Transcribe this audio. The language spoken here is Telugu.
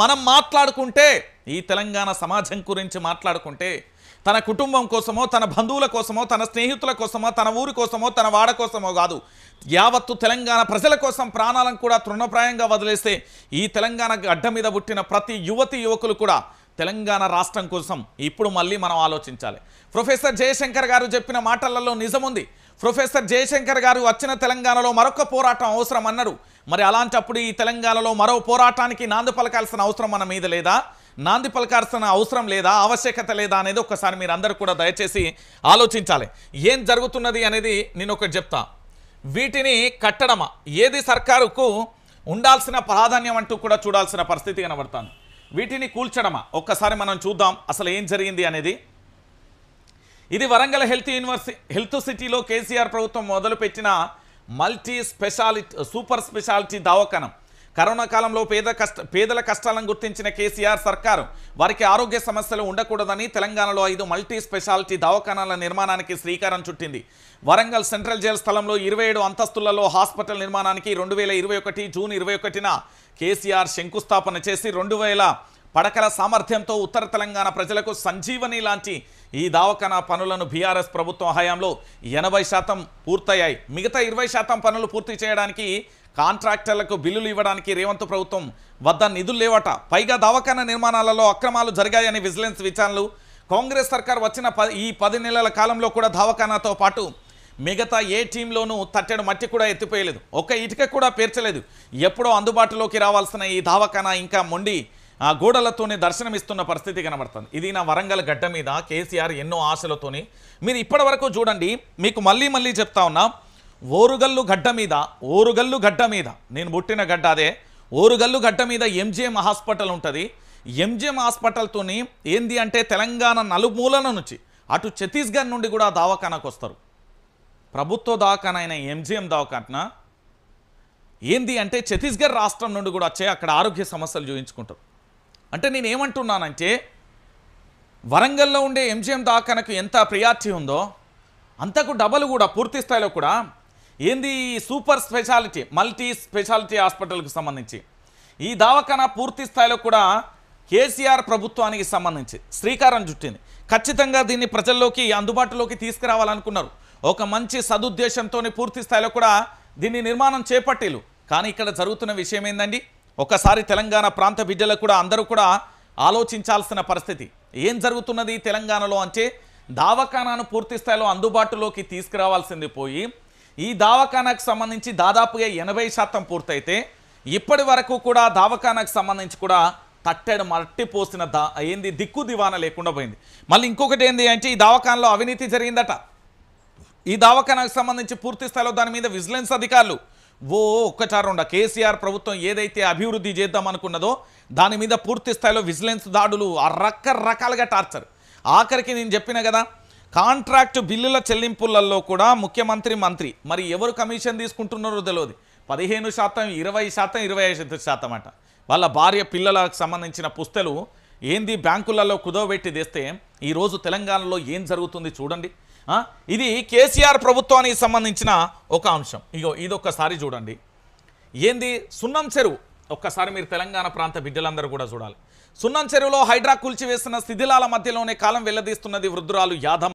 మనం మాట్లాడుకుంటే ఈ తెలంగాణ సమాజం గురించి మాట్లాడుకుంటే తన కుటుంబం కోసమో తన బంధువుల కోసమో తన స్నేహితుల కోసమో తన ఊరి కోసమో తన వాడ కోసమో కాదు యావత్తు తెలంగాణ ప్రజల కోసం ప్రాణాలను కూడా తృణప్రాయంగా వదిలేస్తే ఈ తెలంగాణ అడ్డ మీద పుట్టిన ప్రతి యువతి యువకులు కూడా తెలంగాణ రాష్ట్రం కోసం ఇప్పుడు మళ్ళీ మనం ఆలోచించాలి ప్రొఫెసర్ జయశంకర్ గారు చెప్పిన మాటలలో నిజముంది ప్రొఫెసర్ జయశంకర్ గారు వచ్చిన తెలంగాణలో మరొక పోరాటం అవసరం అన్నారు మరి అలాంటప్పుడు ఈ తెలంగాణలో మరో పోరాటానికి నాంది పలకాల్సిన అవసరం మన మీద లేదా నాంది పలకాల్సిన అవసరం లేదా ఆవశ్యకత లేదా అనేది ఒకసారి మీరు అందరూ కూడా దయచేసి ఆలోచించాలి ఏం జరుగుతున్నది అనేది నేను ఒకటి చెప్తా వీటిని కట్టడమా ఏది సర్కారుకు ఉండాల్సిన ప్రాధాన్యం అంటూ కూడా చూడాల్సిన పరిస్థితి కనబడుతుంది వీటిని కూల్చడమా ఒక్కసారి మనం చూద్దాం అసలు ఏం జరిగింది అనేది ఇది వరంగల్ హెల్త్ యూనివర్సిటీ హెల్త్ సిటీలో కేసీఆర్ ప్రభుత్వం మొదలుపెట్టిన మల్టీ స్పెషాలిటీ సూపర్ స్పెషాలిటీ దవాఖానం కరోనా కాలంలో పేద కష్ట పేదల కష్టాలను గుర్తించిన కేసీఆర్ సర్కారు వారికి ఆరోగ్య సమస్యలు ఉండకూడదని తెలంగాణలో ఐదు మల్టీ స్పెషాలిటీ దవాఖానాల నిర్మాణానికి శ్రీకారం చుట్టింది వరంగల్ సెంట్రల్ జైలు స్థలంలో ఇరవై ఏడు అంతస్తులలో హాస్పిటల్ నిర్మాణానికి రెండు జూన్ ఇరవై ఒకటిన కేసీఆర్ శంకుస్థాపన చేసి రెండు పడకల సామర్థ్యంతో ఉత్తర తెలంగాణ ప్రజలకు సంజీవని లాంటి ఈ దవాఖానా పనులను బీఆర్ఎస్ ప్రభుత్వం హయాంలో ఎనభై శాతం పూర్తయ్యాయి మిగతా ఇరవై శాతం పనులు పూర్తి చేయడానికి కాంట్రాక్టర్లకు బిల్లులు ఇవ్వడానికి రేవంత్ ప్రభుత్వం వద్ద నిధులు లేవట పైగా దవాఖానా నిర్మాణాలలో అక్రమాలు జరిగాయని విజిలెన్స్ విచారణలు కాంగ్రెస్ సర్కార్ వచ్చిన ఈ పది నెలల కాలంలో కూడా దవాఖానాతో పాటు మిగతా ఏ టీంలోనూ తట్టెడు మట్టి కూడా ఎత్తిపోయలేదు ఒక్క ఇటుక కూడా పేర్చలేదు ఎప్పుడో అందుబాటులోకి రావాల్సిన ఈ దవాఖానా ఇంకా మొండి ఆ గోడలతోనే దర్శనమిస్తున్న పరిస్థితి కనబడుతుంది ఇది నా వరంగల్ గడ్డ మీద కేసీఆర్ ఎన్నో ఆశలతోని మీరు ఇప్పటివరకు చూడండి మీకు మళ్ళీ మళ్ళీ చెప్తా ఉన్నా ఓరుగల్లు గడ్డ మీద ఓరుగల్లు గడ్డ మీద నేను పుట్టిన గడ్డ అదే ఓరుగల్లు గడ్డ మీద ఎంజిఎం హాస్పిటల్ ఉంటుంది ఎంజిఎం హాస్పిటల్తోని ఏంది అంటే తెలంగాణ నలుమూలన నుంచి అటు ఛత్తీస్గఢ్ నుండి కూడా దవాఖానాకు వస్తారు ప్రభుత్వ దావాఖాన అయిన ఎంజిఎం దవాఖానా ఏంది అంటే ఛత్తీస్గఢ్ రాష్ట్రం నుండి కూడా వచ్చే అక్కడ ఆరోగ్య సమస్యలు చూపించుకుంటారు అంటే నేను ఏమంటున్నానంటే వరంగల్లో ఉండే ఎంజిఎం దాఖనకు ఎంత ప్రియార్టీ ఉందో అంతకు డబల్ కూడా పూర్తి స్థాయిలో కూడా ఏంది సూపర్ స్పెషాలిటీ మల్టీ స్పెషాలిటీ హాస్పిటల్కి సంబంధించి ఈ దవాఖానా పూర్తి స్థాయిలో కూడా కేసీఆర్ ప్రభుత్వానికి సంబంధించి శ్రీకారం చుట్టింది ఖచ్చితంగా దీన్ని ప్రజల్లోకి అందుబాటులోకి తీసుకురావాలనుకున్నారు ఒక మంచి సదుద్దేశంతో పూర్తి స్థాయిలో కూడా దీన్ని నిర్మాణం చేపట్టేలు కానీ ఇక్కడ జరుగుతున్న విషయం ఏంటండి ఒక్కసారి తెలంగాణ ప్రాంత బిడ్డలకు కూడా అందరూ కూడా ఆలోచించాల్సిన పరిస్థితి ఏం జరుగుతున్నది తెలంగాణలో అంటే దావఖానాను పూర్తి స్థాయిలో అందుబాటులోకి తీసుకురావాల్సింది పోయి ఈ దావఖానాకు సంబంధించి దాదాపుగా ఎనభై శాతం పూర్తయితే ఇప్పటి వరకు కూడా దావఖానాకు సంబంధించి కూడా తట్టెడు మట్టి పోసిన దా ఏంది దిక్కు దివాన లేకుండా పోయింది మళ్ళీ ఇంకొకటి ఏంది అంటే ఈ దావఖానలో అవినీతి జరిగిందట ఈ దావఖానాకు సంబంధించి పూర్తి స్థాయిలో దాని మీద విజిలెన్స్ అధికారులు ఓ ఉండ కేసీఆర్ ప్రభుత్వం ఏదైతే అభివృద్ధి చేద్దాం అనుకున్నదో దాని మీద పూర్తి స్థాయిలో విజిలెన్స్ దాడులు రకరకాలుగా టార్చర్ ఆఖరికి నేను చెప్పిన కదా కాంట్రాక్ట్ బిల్లుల చెల్లింపులలో కూడా ముఖ్యమంత్రి మంత్రి మరి ఎవరు కమిషన్ తీసుకుంటున్నారో తెలియదు పదిహేను శాతం ఇరవై శాతం ఇరవై ఐదు శాతం అంట వాళ్ళ భార్య పిల్లలకు సంబంధించిన పుస్తలు ఏంది బ్యాంకులలో కుదవబెట్టి తెస్తే ఈరోజు తెలంగాణలో ఏం జరుగుతుంది చూడండి ఇది కేసీఆర్ ప్రభుత్వానికి సంబంధించిన ఒక అంశం ఇగో ఇది ఒక్కసారి చూడండి ఏంది సున్నం చెరువు ఒక్కసారి మీరు తెలంగాణ ప్రాంత బిడ్డలందరూ కూడా చూడాలి సున్నం చెరువులో హైడ్రా కూల్చివేసిన శిథిలాల మధ్యలోనే కాలం వెల్లదీస్తున్నది వృద్ధురాలు యాదమ్మ